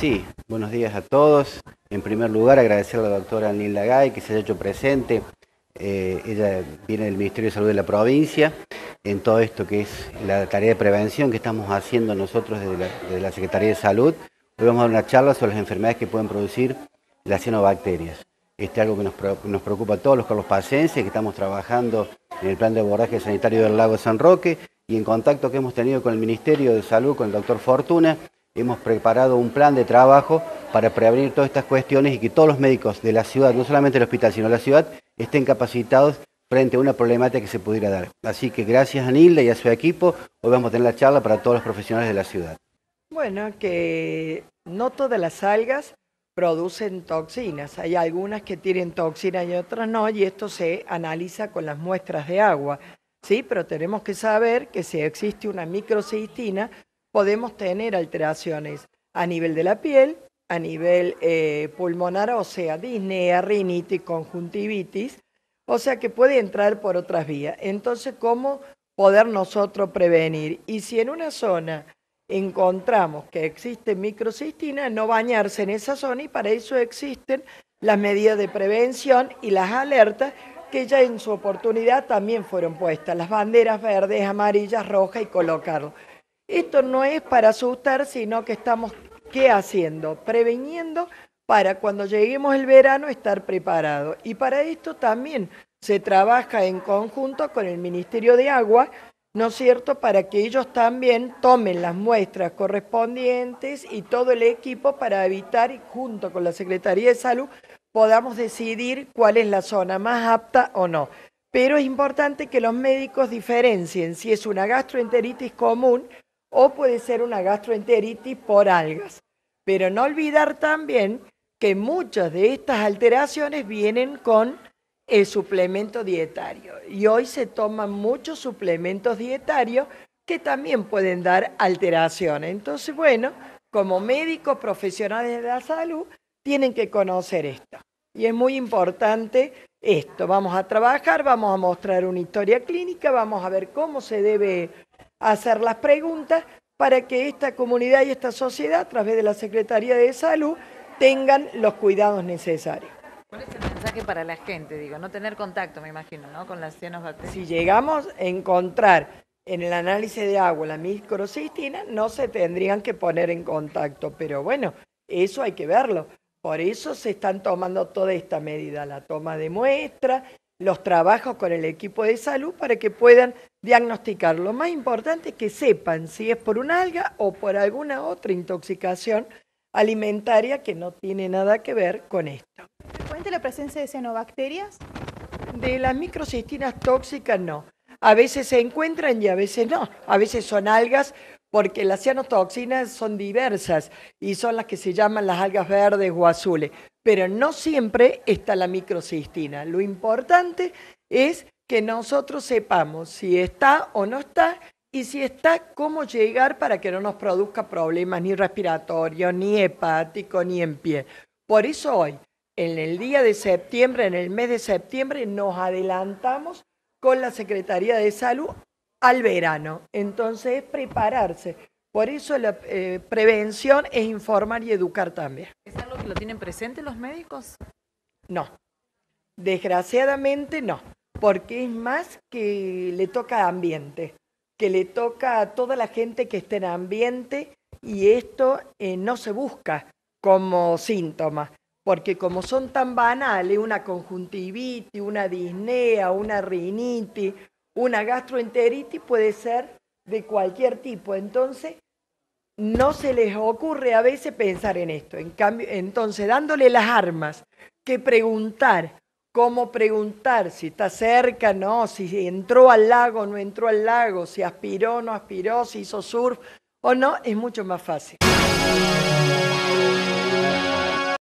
Sí, buenos días a todos. En primer lugar, agradecer a la doctora Nilda Gay que se haya hecho presente. Eh, ella viene del Ministerio de Salud de la provincia en todo esto que es la tarea de prevención que estamos haciendo nosotros desde la, Secretaría de Salud. Hoy vamos a dar una charla sobre las enfermedades que pueden producir las cianobacterias. Este es algo que nos, preocupa a todos los carlospacenses que estamos trabajando en el plan de abordaje sanitario del lago San Roque y en contacto que hemos tenido con el Ministerio de Salud, con el doctor Fortuna, Hemos preparado un plan de trabajo para prevenir todas estas cuestiones y que todos los médicos de la ciudad, no solamente el hospital, sino la ciudad, estén capacitados frente a una problemática que se pudiera dar. Así que gracias a Nilda y a su equipo, hoy vamos a tener la charla para todos los profesionales de la ciudad. Bueno, que no todas las algas producen toxinas. Hay algunas que tienen toxinas y otras no, y esto se analiza con las muestras de agua. Sí, pero tenemos que saber que si existe una microcistina, podemos tener alteraciones a nivel de la piel, a nivel eh, pulmonar, o sea, disnea, rinitis, conjuntivitis, o sea que puede entrar por otras vías. Entonces, ¿cómo poder nosotros prevenir? Y si en una zona encontramos que existe microcistina, no bañarse en esa zona y para eso existen las medidas de prevención y las alertas que ya en su oportunidad también fueron puestas, las banderas verdes, amarillas, rojas y colocarlo. Esto no es para asustar, sino que estamos, ¿qué haciendo? Preveniendo para cuando lleguemos el verano estar preparado. Y para esto también se trabaja en conjunto con el Ministerio de Agua, ¿no es cierto?, para que ellos también tomen las muestras correspondientes y todo el equipo para evitar, y junto con la Secretaría de Salud, podamos decidir cuál es la zona más apta o no. Pero es importante que los médicos diferencien si es una gastroenteritis común o puede ser una gastroenteritis por algas. Pero no olvidar también que muchas de estas alteraciones vienen con el suplemento dietario. Y hoy se toman muchos suplementos dietarios que también pueden dar alteraciones. Entonces, bueno, como médicos profesionales de la salud, tienen que conocer esto. Y es muy importante esto. Vamos a trabajar, vamos a mostrar una historia clínica, vamos a ver cómo se debe hacer las preguntas para que esta comunidad y esta sociedad, a través de la Secretaría de Salud, tengan los cuidados necesarios. ¿Cuál es el mensaje para la gente? Digo, no tener contacto, me imagino, ¿no? Con las bacterias. Si llegamos a encontrar en el análisis de agua la microcistina, no se tendrían que poner en contacto, pero bueno, eso hay que verlo. Por eso se están tomando toda esta medida, la toma de muestra, los trabajos con el equipo de salud para que puedan diagnosticar. Lo más importante es que sepan si es por una alga o por alguna otra intoxicación alimentaria que no tiene nada que ver con esto. cuenta la presencia de cianobacterias? De las microcistinas tóxicas no. A veces se encuentran y a veces no. A veces son algas porque las cianotoxinas son diversas y son las que se llaman las algas verdes o azules, pero no siempre está la microcistina. Lo importante es que nosotros sepamos si está o no está y si está, cómo llegar para que no nos produzca problemas ni respiratorios, ni hepáticos ni en pie. Por eso hoy, en el día de septiembre, en el mes de septiembre, nos adelantamos con la Secretaría de Salud al verano. Entonces es prepararse. Por eso la eh, prevención es informar y educar también. ¿Es algo que lo tienen presente los médicos? No. Desgraciadamente no porque es más que le toca ambiente, que le toca a toda la gente que esté en ambiente y esto eh, no se busca como síntoma, porque como son tan banales, una conjuntivitis, una disnea, una rinitis, una gastroenteritis puede ser de cualquier tipo, entonces no se les ocurre a veces pensar en esto. En cambio, entonces dándole las armas, que preguntar, cómo preguntar si está cerca, no, si entró al lago, no entró al lago, si aspiró, no aspiró, si hizo surf o no, es mucho más fácil.